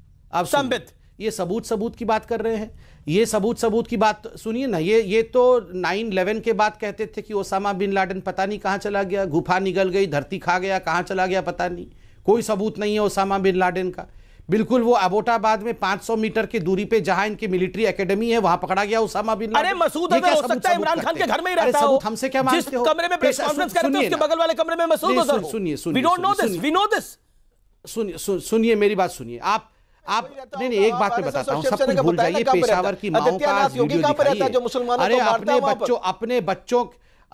आप संबित ये सबूत सबूत की बात कर रहे हैं ये सबूत सबूत की बात सुनिए ना ये ये तो नाइन इलेवन के बाद कहते थे कि ओसामा बिन लाडन पता नहीं कहाँ चला गया गुफा निकल गई धरती खा गया कहाँ चला गया पता नहीं कोई सबूत नहीं है ओसामा बिन लाडन का बिल्कुल वो अबोटाबाद में 500 मीटर की दूरी पे जहां इनकी मिलिट्री एकेडमी है वहां पकड़ा गया उसामा बिन अरे मसूद हो सकता है इमरान खान के घर में ही रहता हो हमसे क्या मांगते हो कमरे में प्रेस कॉन्फ्रेंस कर रहे उसके बगल वाले कमरे में मसूद अजहर सुनिए सुनिए we don't know this we know this सुनिए सुनिए मेरी बात सुनिए आप आप तो नहीं नहीं एक बात मैं बताता हूँ सब कुछ भूल जाइए पेशावर की माओ का वीडियो दिखाइए अरे अपने बच्चों अपने बच्चों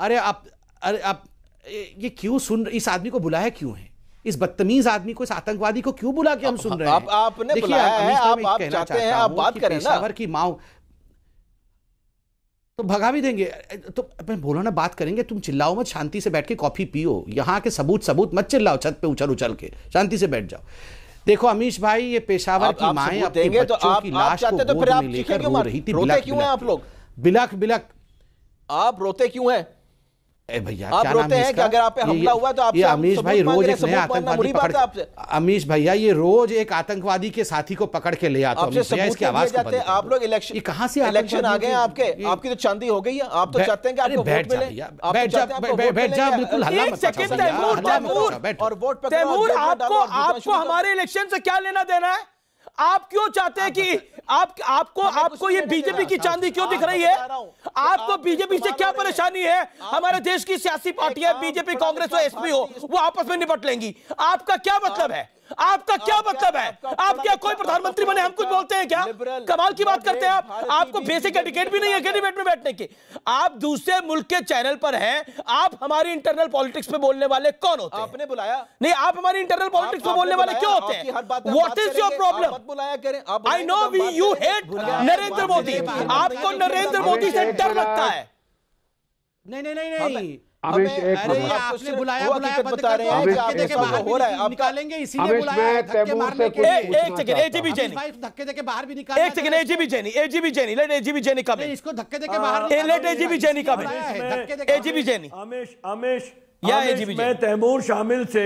अरे आप अरे आप ये क्यों सुन इस आदमी को बुलाया क्यों है इस बदतमीज आदमी को इस आतंकवादी को क्यों बुला के हम सुन रहे हैं आप, आपने आप, आप चाहते हैं आप बात करें पेशावर की माओ तो भगा भी देंगे तो मैं बोलो ना बात करेंगे तुम चिल्लाओ मत शांति से बैठ के कॉफी पियो यहाँ के सबूत सबूत मत चिल्लाओ छत पे उछल उछल के शांति से बैठ जाओ देखो अमीश भाई ये पेशावर की माए अपने बच्चों तो आप, की तो लाश तो आप को रो रही थी बिलक बिलख आप रोते क्यों हैं भैया आप रोते हैं कि अगर आप पे हमला हुआ तो आपसे अमीश भाई रोज एक नया आतंकवादी पकड़ अमीश भैया ये रोज एक आतंकवादी के साथी को पकड़ के ले आते हैं इसकी आवाज आप लोग इलेक्शन ये कहां से इलेक्शन आ गए आपके आपकी तो चांदी हो गई है आप तो चाहते हैं कि आपको वोट मिले बैठ जा तो बिल्कुल हल्ला मत तैमूर तैमूर और वोट तैमूर आपको आपको हमारे इलेक्शन से क्या लेना देना है आप क्यों चाहते हैं कि आप आपको आपको ये बीजेपी की चांदी क्यों दिख रही है आपको बीजेपी से क्या परेशानी है हमारे देश की सियासी पार्टियां बीजेपी कांग्रेस और एसपी हो वो आपस में निपट लेंगी आपका क्या मतलब है आपका क्या मतलब है आप क्या कोई प्रधानमंत्री बने हम कुछ बोलते हैं क्या कमाल की बात करते हैं आप आपको बेसिक एडिकेट भी नहीं है कैंडिडेट में बैठने की आप दूसरे मुल्क के चैनल पर हैं आप हमारी इंटरनल पॉलिटिक्स पे बोलने वाले कौन होते आपने बुलाया नहीं आप हमारी इंटरनल पॉलिटिक्स पे बोलने वाले क्यों होते हैं वॉट इज योर प्रॉब्लम बुलाया करें आप I know we you hate Narendra तो मोदी आपको नरेंद्र मोदी से डर लगता है नहीं नहीं नहीं नहीं आपने बुलाया बुलाया बता रहे हैं कि हो रहा है आप निकालेंगे इसीलिए बुलाया धक्के मारने के एक सेकंड एजीबी जैनी धक्के देके बाहर भी निकाल एक second AGB Jaini AGB Jaini let AGB Jaini come इसको धक्के देके बाहर let AGB Jaini come AGB Jaini Amesh Amesh या एजीबी मैं तैमूर शामिल से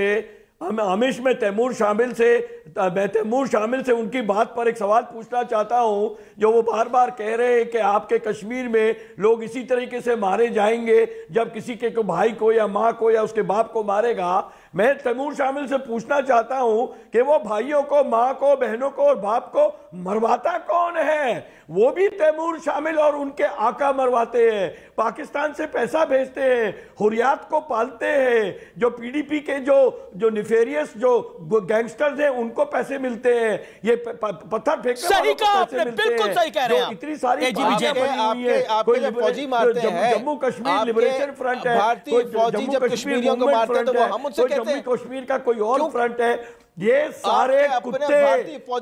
हम आमिश में तैमूर शामिल से मैं तैमूर शामिल से उनकी बात पर एक सवाल पूछना चाहता हूं जो वो बार बार कह रहे हैं कि आपके कश्मीर में लोग इसी तरीके से मारे जाएंगे जब किसी के को भाई को या माँ को या उसके बाप को मारेगा मैं तैमूर शामिल से पूछना चाहता हूं कि वो भाइयों को माँ को बहनों को और बाप को मरवाता कौन है वो भी तैमूर शामिल और उनके आका मरवाते हैं पाकिस्तान से पैसा भेजते हैं हुरियात को पालते हैं जो पीडीपी के जो जो निफेरियस जो गैंगस्टर्स हैं उनको पैसे मिलते हैं ये पत्थर फेंक सही कहा आपने बिल्कुल सही कह रहे हैं इतनी सारी जम्मू कश्मीर लिबरेशन फ्रंट है भारतीय फौजी जब कश्मीरियों को मारते हैं तो हम उनसे जम्मू कश्मीर का कोई और फ्रंट है ये सारे कुत्ते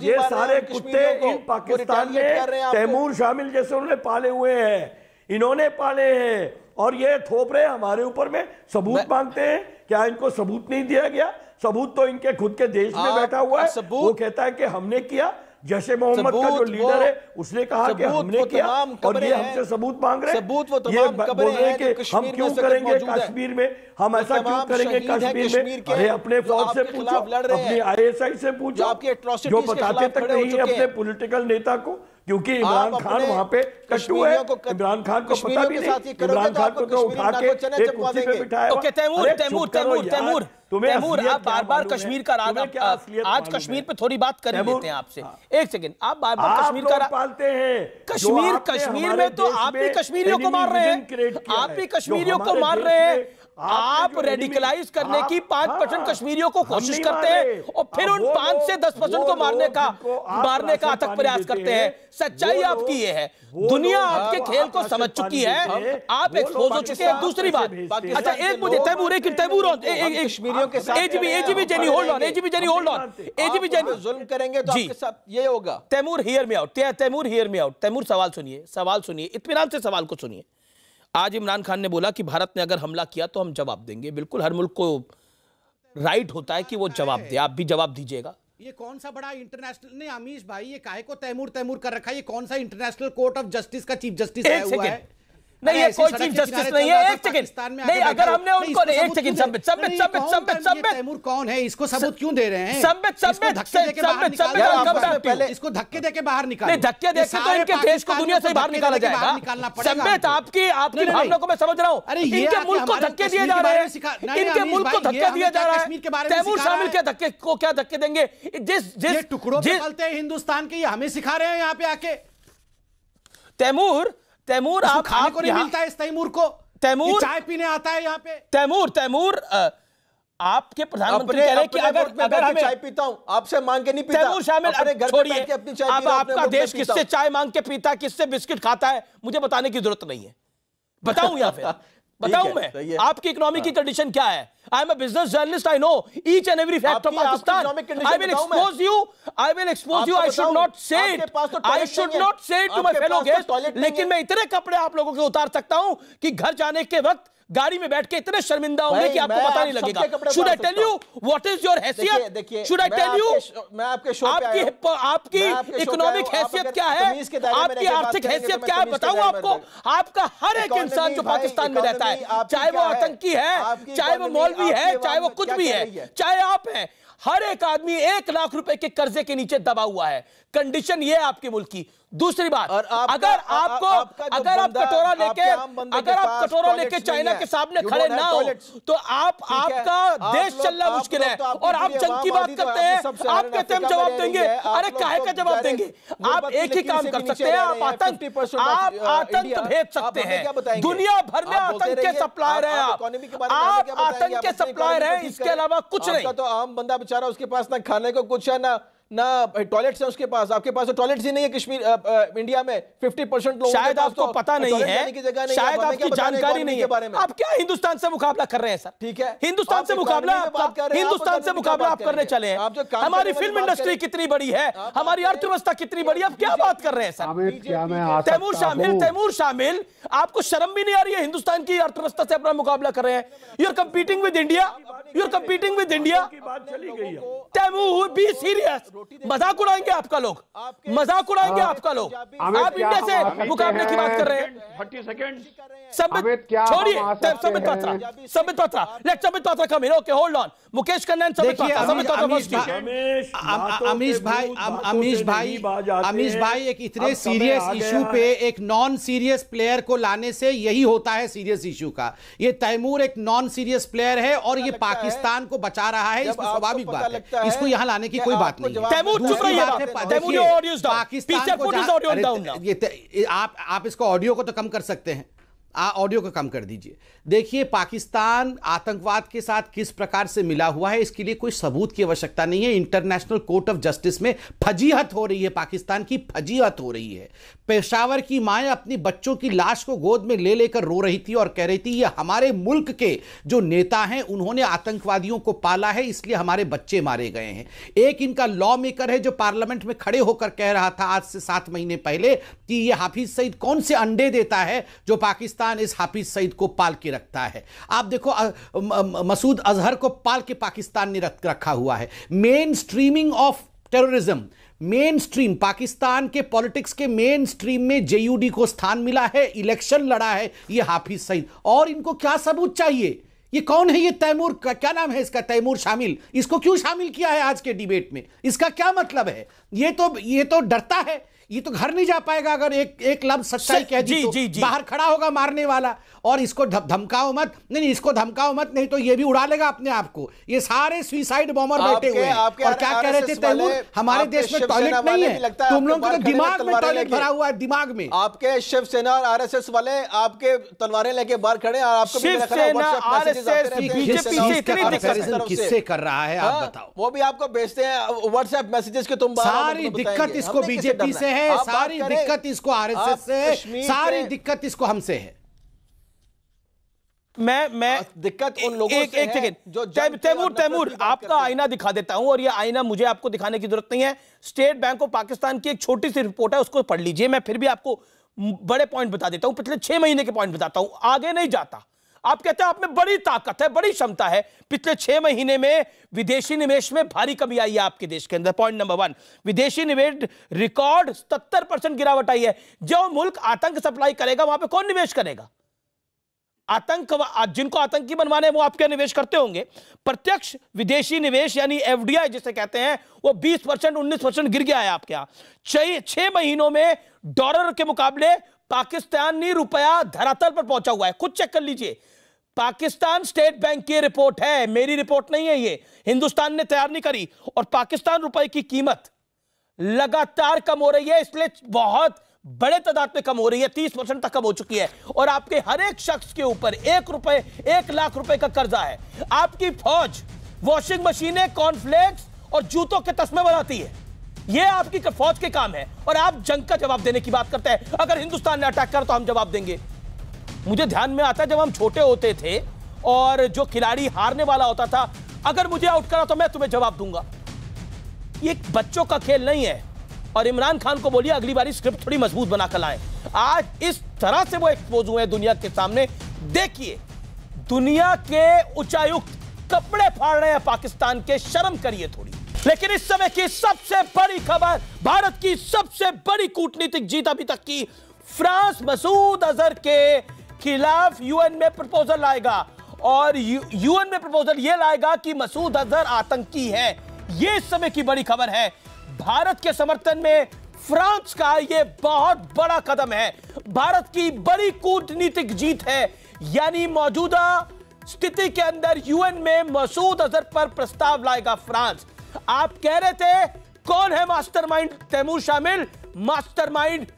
ये सारे कुत्ते इन पाकिस्तान में तैमूर शामिल जैसे उन्होंने पाले हुए हैं इन्होंने पाले हैं और ये थोप रहे हमारे ऊपर में सबूत मांगते हैं क्या इनको सबूत नहीं दिया गया सबूत तो इनके खुद के देश में हाँ, बैठा हुआ है वो कहता है कि हमने किया जैश मोहम्मद का जो लीडर है उसने कहा कि हमने किया और ये हमसे सबूत मांग रहे सबूत वो तमाम बोल रहे हैं कि हम क्यों करेंगे कश्मीर में हम ऐसा क्यों करेंगे कश्मीर में अरे अपने फौज से पूछो अपने आईएसआई से पूछो जो बताते तक नहीं है अपने पॉलिटिकल नेता को क्योंकि इमरान खान वहां पे कश्मीर है इमरान खान को पता भी नहीं इमरान तो खान को तो उठा के एक कुर्सी पे बिठाया ओके तैमूर तैमूर तैमूर तैमूर तैमूर आप बार बार कश्मीर का राग आज कश्मीर पे थोड़ी बात कर लेते हैं आपसे हाँ। एक सेकंड आप बार बार कश्मीर का पालते हैं कश्मीर कश्मीर में तो आप भी कश्मीरियों को मार रहे हैं आप भी कश्मीरियों को मार रहे हैं आप रेडिकलाइज करने आप, की पांच हाँ, परसेंट हाँ। कश्मीरियों को कोशिश करते हैं और फिर उन पांच से दस परसेंट को मारने का मारने का अथक प्रयास करते हैं सच्चाई आपकी ये है दुनिया आपके खेल को समझ चुकी है आप एक्सपोज हो चुके हैं दूसरी बात अच्छा एक मुझे तैमूर एक तैमूर कश्मीरियों के AGB AGB Jeni hold on AGB Jeni hold on AGB Jeni जुल्म करेंगे तो आपके साथ ये होगा Taimur hear me out Taimur hear me out Taimur सवाल सुनिए सवाल सुनिए इत्मीनान से सवाल को सुनिए आज इमरान खान ने बोला कि भारत ने अगर हमला किया तो हम जवाब देंगे बिल्कुल हर मुल्क को राइट होता है कि वो जवाब दे आप भी जवाब दीजिएगा ये कौन सा बड़ा इंटरनेशनल नहीं अमीश भाई ये काहे को तैमूर तैमूर कर रखा है ये कौन सा इंटरनेशनल कोर्ट ऑफ जस्टिस का चीफ जस्टिस आया हुआ है नहीं ये कोई चीफ जस्टिस नहीं है एक सेकंड नहीं अगर हमने उनको एक second submit submit submit submit submit Taimur कौन है इसको सबूत क्यों दे रहे हैं सबमिट सबमिट सबमिट सबमिट पहले इसको धक्के देके बाहर निकाल नहीं धक्के देके तो इनके देश को दुनिया से बाहर निकाला जाएगा सबमिट तो आपकी आपकी भावना को मैं समझ रहा हूँ इनके मुल्क को धक्के दिए जा रहे हैं इनके मुल्क को धक्के दिए जा तैमूर शामिल के धक्के को क्या धक्के देंगे जिस जिस टुकड़ों पे हिंदुस्तान के हमें सिखा रहे हैं यहाँ पे आके तैमूर तैमूर आप, खा को नहीं मिलता है इस तैमूर को तैमूर चाय पीने आता है यहाँ पे तैमूर तैमूर आपके प्रधानमंत्री कह रहे कि अगर अगर हमें चाय पीता हूं आपसे मांग के नहीं पीता तैमूर शामिल अपने घर छोड़िए अपनी चाय अब आपका देश किससे चाय मांग के पीता किससे बिस्किट खाता है मुझे बताने की जरूरत नहीं है बताऊं यहां पे बताऊं मैं आपकी इकोनॉमी की कंडीशन हाँ। क्या है I am a business journalist I know each and every fact of Pakistan I will expose you I will expose you I should not say I should not say to my fellow guest लेकिन मैं इतने कपड़े आप लोगों के उतार सकता हूं कि घर जाने के वक्त गाड़ी में बैठ के इतने शर्मिंदा होंगे कि आपको पता नहीं लगेगा should I tell you what is your हैसियत शुड आई टेल यू मैं आपके शो आपकी आपकी इकोनॉमिक हैसियत क्या है आपकी आर्थिक हैसियत तो क्या है बताऊ आपको आपका हर एक इंसान जो पाकिस्तान में रहता है चाहे वो आतंकी है चाहे वो मॉल भी है चाहे वो कुछ भी है चाहे आप हैं हर एक आदमी एक लाख रुपए के कर्जे के नीचे दबा हुआ है कंडीशन ये आपके मुल्क की दूसरी बात और आप अगर आपको आ, आ, अगर आप कटोरा लेके अगर आप कटोरा लेके चाइना के सामने खड़े ना हो तो आप आपका देश चलना मुश्किल है तो और आप जंग की बात तो करते तो हैं आप कहते हैं जवाब देंगे अरे काहे का जवाब देंगे आप एक ही काम कर सकते हैं आप आतंक आप आतंक भेज सकते हैं दुनिया भर में आतंक के सप्लायर है आप आतंक के सप्लायर है इसके अलावा कुछ नहीं तो आम बंदा बेचारा उसके पास ना खाने को कुछ है ना ना टॉयलेट है उसके पास आपके पास तो ही नहीं है कश्मीर इंडिया में फिफ्टी परसेंट लोग शायद आपको तो पता नहीं है शायद आपकी जानकारी नहीं है आप क्या हिंदुस्तान से मुकाबला कर रहे हैं सर ठीक है हिंदुस्तान से मुकाबला हिंदुस्तान से मुकाबला आप करने चले हमारी फिल्म इंडस्ट्री कितनी बड़ी है हमारी अर्थव्यवस्था कितनी बड़ी है आप क्या बात कर रहे हैं सर तैमूर शामिल तैमूर शामिल आपको शर्म भी नहीं आ रही है हिंदुस्तान की अर्थव्यवस्था से अपना मुकाबला कर रहे हैं you are competing with India you are competing with India Taimur be serious मजाक उड़ाएंगे आपका लोग मजाक उड़ाएंगे हाँ। आपका लोग आप इंडिया से मुकाबले की बात कर रहे हैं let come in okay hold on Mukesh Amish भाई अमीश भाई अमीश भाई एक इतने सीरियस इशू पे एक नॉन सीरियस प्लेयर को लाने से यही होता है सीरियस इशू का ये तैमूर एक नॉन सीरियस प्लेयर है और ये पाकिस्तान को बचा रहा है इसको स्वाभाविक बात है इसको यहाँ लाने की कोई बात नहीं तैमूर चुप Taimur audio down audio down ये आप आप इसको ऑडियो को तो कम कर सकते हैं ऑडियो को कम कर दीजिए देखिए पाकिस्तान आतंकवाद के साथ किस प्रकार से मिला हुआ है इसके लिए कोई सबूत की आवश्यकता नहीं है इंटरनेशनल कोर्ट ऑफ जस्टिस में फजीहत हो रही है पाकिस्तान की फजीहत हो रही है पेशावर की माए अपनी बच्चों की लाश को गोद में ले लेकर रो रही थी और कह रही थी ये हमारे मुल्क के जो नेता हैं उन्होंने आतंकवादियों को पाला है इसलिए हमारे बच्चे मारे गए हैं एक इनका लॉ मेकर है जो पार्लियामेंट में खड़े होकर कह रहा था आज से सात महीने पहले कि यह हाफिज सईद कौन से अंडे देता है जो पाकिस्तान इस हाफिज सईद को पाल के के रखता है आप देखो मसूद अजहर को पाल के पाकिस्तान ने रखा हुआ है main streaming of terrorism main stream Pakistan के पॉलिटिक्स के मेन स्ट्रीम में जेयूडी को स्थान मिला है इलेक्शन लड़ा है ये हाफिज सईद और इनको क्या सबूत चाहिए ये कौन है ये तैमूर का क्या नाम है इसका तैमूर शामिल इसको क्यों शामिल किया है आज के डिबेट में इसका क्या मतलब है ये तो ये तो डरता है ये तो घर नहीं जा पाएगा अगर एक एक लफ्ज सच्चाई कह दी तो, बाहर खड़ा होगा मारने वाला और इसको धमकाओ मत नहीं इसको धमकाओ मत नहीं तो ये भी उड़ा लेगा अपने आप को ये सारे सुसाइड बॉम्बर बैठे हुए हैं और क्या कह रहे थे तैमूर हमारे देश में टॉयलेट नहीं है तुम लोगों का दिमाग में टॉयलेट भरा हुआ है दिमाग में आपके शिवसेना और एस वाले आपके तलवारें लेके बाहर खड़े और आपको किससे कर रहा है आप हाँ, बताओ वो भी आपको भेजते हैं व्हाट्सएप मैसेजेस के तुम सारी तो दिक्कत इसको बीजेपी से है है सारी दिक्कत इसको आरएसएस से सारी दिक्कत इसको हमसे है मैं मैं दिक्कत उन लोगों एक, से एक है सेकंड तैमूर तैमूर मतलब आपका आईना दिखा देता हूं और ये आईना मुझे आपको दिखाने की जरूरत नहीं है स्टेट बैंक ऑफ पाकिस्तान की एक छोटी सी रिपोर्ट है उसको पढ़ लीजिए मैं फिर भी आपको बड़े पॉइंट बता देता हूं पिछले छह महीने के पॉइंट बताता हूं आगे नहीं जाता आप कहते हैं आप में बड़ी ताकत है बड़ी क्षमता है पिछले छह महीने में विदेशी निवेश में भारी कमी आई है आपके देश के अंदर पॉइंट नंबर वन विदेशी निवेश रिकॉर्ड सत्तर परसेंट गिरावट आई है जो मुल्क आतंक सप्लाई करेगा वहां पर कौन निवेश करेगा आतंक जिनको आतंकी बनवाने वो आपके निवेश करते होंगे प्रत्यक्ष विदेशी निवेश यानी एफडीआई जिसे कहते हैं वो 20 परसेंट उन्नीस परसेंट गिर गया है आपके यहां छह महीनों में डॉलर के मुकाबले पाकिस्तानी रुपया धरातल पर पहुंचा हुआ है खुद चेक कर लीजिए पाकिस्तान स्टेट बैंक की रिपोर्ट है मेरी रिपोर्ट नहीं है ये हिंदुस्तान ने तैयार नहीं करी और पाकिस्तान रुपए की कीमत लगातार कम हो रही है इसलिए बहुत बड़े तादाद में कम हो रही है तीस परसेंट तक कम हो चुकी है और आपके हर एक शख्स के ऊपर एक रुपए एक लाख रुपए का कर्जा है आपकी फौज वॉशिंग मशीनें कॉर्नफ्लेक्स और जूतों के तस्मे बनाती है ये आपकी फौज के काम है और आप जंग का जवाब देने की बात करते हैं अगर हिंदुस्तान ने अटैक कर तो हम जवाब देंगे मुझे ध्यान में आता जब हम छोटे होते थे और जो खिलाड़ी हारने वाला होता था अगर मुझे आउट करा तो मैं तुम्हें जवाब दूंगा ये बच्चों का खेल नहीं है और इमरान खान को बोलिए अगली बार स्क्रिप्ट थोड़ी मजबूत बनाकर लाए आज इस तरह से वो एक्सपोज हुए दुनिया के सामने देखिए दुनिया के उच्चायुक्त कपड़े फाड़ रहे हैं पाकिस्तान के शर्म करिए थोड़ी लेकिन इस समय की सबसे बड़ी खबर भारत की सबसे बड़ी कूटनीतिक जीत अभी तक की फ्रांस मसूद अजहर के खिलाफ यूएन में प्रपोजल लाएगा और यूएन में प्रपोजल यह लाएगा कि मसूद अजहर आतंकी है यह इस समय की बड़ी खबर है भारत के समर्थन में फ्रांस का यह बहुत बड़ा कदम है भारत की बड़ी कूटनीतिक जीत है यानी मौजूदा स्थिति के अंदर यूएन में मसूद अजहर पर प्रस्ताव लाएगा फ्रांस आप कह रहे थे कौन है मास्टरमाइंड तैमूर शामिल मास्टरमाइंड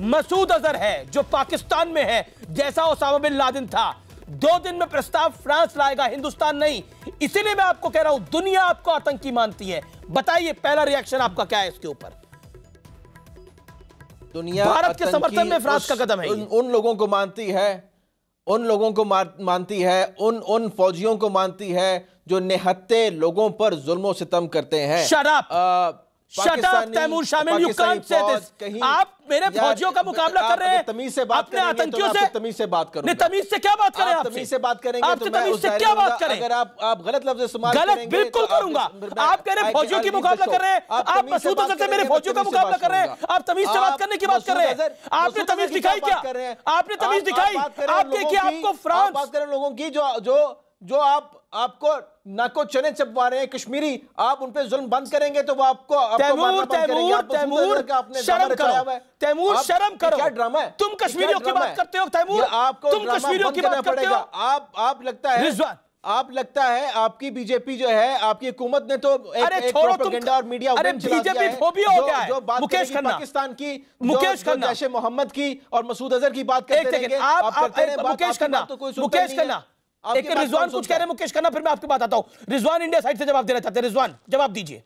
मसूद अजहर है जो पाकिस्तान में है जैसा ओसामा बिन लादेन था दो दिन में प्रस्ताव फ्रांस लाएगा हिंदुस्तान नहीं इसीलिए मैं आपको कह रहा हूं दुनिया आपको आतंकी मानती है बताइए पहला रिएक्शन आपका क्या है इसके ऊपर दुनिया भारत के समर्थन में फ्रांस का कदम है उन, उन लोगों को मानती है उन लोगों को मानती है उन उन फौजियों को मानती है जो निहत्ते लोगों पर जुल्मों सितम करते हैं शराब आप मेरे फौजियों का मुकाबला कर रहे हैं तमीज से बात अपने तो आतंकियों से तमीज से बात करो तमीज से क्या बात करें आप तमीज से बात करेंगे तमीज तो से क्या बात करें अगर आप आप गलत लफ्ज गलत तो बिल्कुल करूंगा आप कह रहे फौजियों की मुकाबला कर रहे हैं आप मसूद से मेरे फौजियों का मुकाबला कर रहे हैं आप तमीज से बात करने की बात कर रहे हैं आपने तमीज दिखाई क्या आपने तमीज दिखाई आपको फ्रांस बात करें लोगों की जो जो जो आप आपको को चने चपवा रहे हैं कश्मीरी आप उन पे जुल्म बंद करेंगे तो वो आपको तैमूर तैमूर तो तैमूर शर्म करो तैमूर शर्म करो क्या ड्रामा है तुम कश्मीरियों की बात करते हो तैमूर आपको तुम कश्मीरियों की बात करते हो आप आप लगता है रिजवान आप लगता है आपकी बीजेपी जो है आपकी हुकूमत ने तो एक, अरे और मीडिया अरे बीजेपी हो गया है जो बात मुकेश खन्ना पाकिस्तान की मुकेश खन्ना जैश मोहम्मद की और मसूद अजहर की बात करते रहेंगे आप, आप, आप मुकेश खन्ना तो मुकेश खन्ना एक रिजवान कुछ कह रहे मुकेश खन्ना फिर मैं आपकी बात आता हूं रिजवान इंडिया साइड से जवाब देना चाहते हैं रिजवान जवाब दीजिए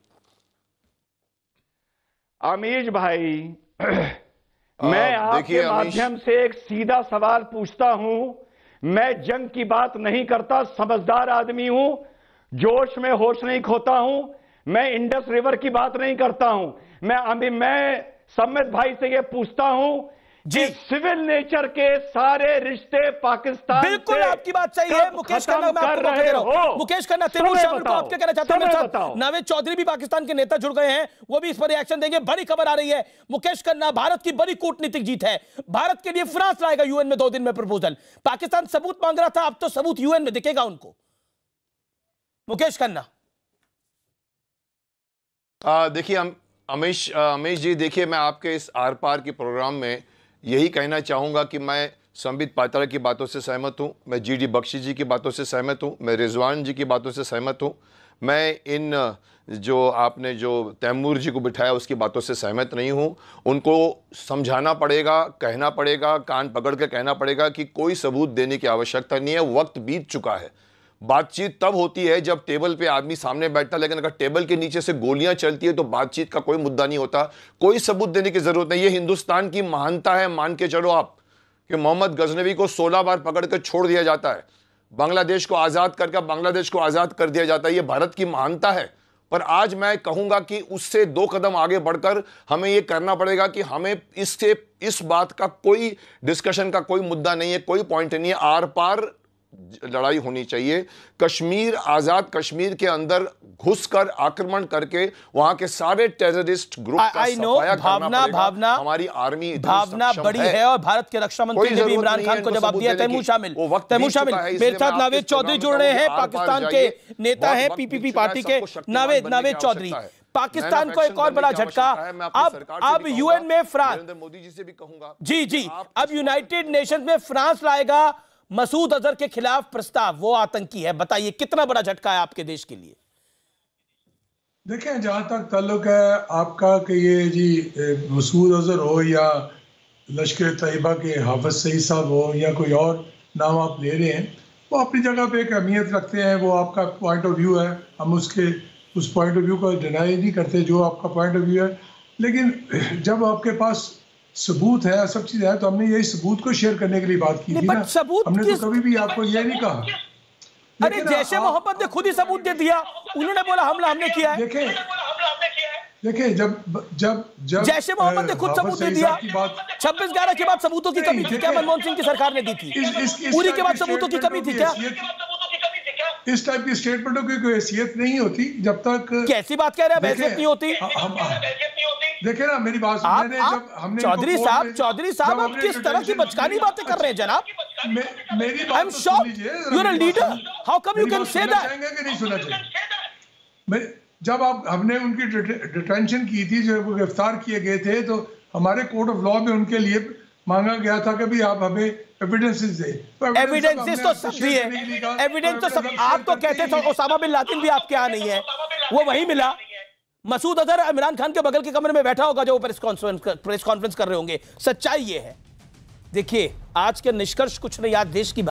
अमीज भाई मैं आपके माध्यम से एक सीधा सवाल पूछता हूं मैं जंग की बात नहीं करता समझदार आदमी हूं जोश में होश नहीं खोता हूं मैं इंडस रिवर की बात नहीं करता हूं मैं अभी मैं सम्मित भाई से यह पूछता हूं जी सिविल नेचर के सारे रिश्ते पाकिस्तान बिल्कुल आपकी बात सही है मुकेश खन्ना मैं आपको रहे हूं मुकेश खन्ना तैमूर शामिल को आपके कहना चाहते हैं मेरे साथ नावेद चौधरी भी पाकिस्तान के नेता जुड़ गए हैं वो भी इस पर रिएक्शन देंगे बड़ी खबर आ रही है मुकेश खन्ना भारत की बड़ी कूटनीतिक जीत है भारत के लिए फ्रांस लाएगा यूएन में दो दिन में प्रपोजल पाकिस्तान सबूत मांग रहा था अब तो सबूत यूएन में दिखेगा उनको मुकेश खन्ना देखिए हम अमेश अमेश जी देखिए मैं आपके इस आर पार के प्रोग्राम में यही कहना चाहूँगा कि मैं संबित पात्रा की बातों से सहमत हूँ मैं जी डी बख्शी जी की बातों से सहमत हूँ मैं रिजवान जी की बातों से सहमत हूँ मैं इन जो आपने जो तैमूर जी को बिठाया उसकी बातों से सहमत नहीं हूँ उनको समझाना पड़ेगा कहना पड़ेगा कान पकड़ के कहना पड़ेगा कि कोई सबूत देने की आवश्यकता नहीं है वक्त बीत चुका है बातचीत तब होती है जब टेबल पे आदमी सामने बैठता है लेकिन अगर टेबल के नीचे से गोलियां चलती है तो बातचीत का कोई मुद्दा नहीं होता कोई सबूत देने की जरूरत नहीं ये हिंदुस्तान की महानता है मान के चलो आप कि मोहम्मद गजनवी को सोलह बार पकड़ कर छोड़ दिया जाता है बांग्लादेश को आज़ाद करके बांग्लादेश को आज़ाद कर दिया जाता है ये भारत की महानता है पर आज मैं कहूंगा कि उससे दो कदम आगे बढ़कर हमें ये करना पड़ेगा कि हमें इससे इस बात का कोई डिस्कशन का कोई मुद्दा नहीं है कोई पॉइंट नहीं है आर पार लड़ाई होनी चाहिए कश्मीर आज़ाद कश्मीर के अंदर घुसकर आक्रमण करके वहां के सारे टेररिस्ट ग्रुप का I know, भावना भावना हमारी आर्मी भावना बड़ी है।, है और भारत के रक्षा मंत्री ने भी इमरान खान को जवाब दिया तैमूर शामिल तैमूर शामिल मेरे साथ नावेद चौधरी जुड़ रहे हैं पाकिस्तान के नेता है पीपीपी पार्टी के नावेद नावेद चौधरी पाकिस्तान को एक और बड़ा झटका अब अब यूएन में फ्रांस मोदी जी से भी कहूंगा जी जी अब यूनाइटेड नेशन में फ्रांस लाएगा मसूद अजहर के खिलाफ प्रस्ताव वो आतंकी है बताइए कितना बड़ा झटका है आपके देश के लिए देखें जहाँ तक ताल्लुक है आपका कि ये जी मसूद अजहर हो या लश्कर तयबा के हाफज सही साहब हो या कोई और नाम आप ले रहे हैं वो अपनी जगह पे एक अहमियत रखते हैं वो आपका पॉइंट ऑफ व्यू है हम उसके उस पॉइंट ऑफ व्यू का डिनाई नहीं करते जो आपका पॉइंट ऑफ व्यू है लेकिन जब आपके पास सबूत है सब चीज है तो हमने यही सबूत को शेयर करने के लिए बात की थी ना सबूत हमने तो कभी भी आपको यह नहीं कहा अरे जैसे मोहम्मद ने खुद ही सबूत दे दिया उन्होंने बोला हमला हमने किया है देखे देखिए जब जब जब जैसे मोहम्मद ने खुद सबूत दे दिया छब्बीस ग्यारह के बाद सबूतों की कमी थी क्या मनमोहन सिंह की सरकार ने दी थी पूरी के बाद सबूतों की कमी थी क्या इस टाइप की स्टेटमेंटों की कोई हैसियत नहीं होती जब तक कैसी बात कह रहे हैं नहीं होती देखे ना मेरी बात आप, आप जब हमने चौधरी साहब चौधरी साहब आप किस तरह की बचकानी बातें कर रहे हैं जनाब मेरी बात am shock leader how come you can say that जब आप हमने उनकी डिटेंशन की थी जब वो गिरफ्तार किए गए थे तो हमारे कोर्ट ऑफ लॉ में उनके लिए मांगा गया था कि भी आप हमें एविडेंसेस दें एविडेंसेस तो, तो, तो सब दिए एविडेंस तो सब आप तो कहते थे ओसामा बिन लादेन भी आपके यहाँ नहीं है वो वही मिला मसूद अजहर इमरान खान के बगल के कमरे में बैठा होगा जो वो प्रेस कॉन्फ्रेंस प्रेस कॉन्फ्रेंस कर रहे होंगे सच्चाई ये है देखिए आज के निष्कर्ष कुछ नहीं आज देश की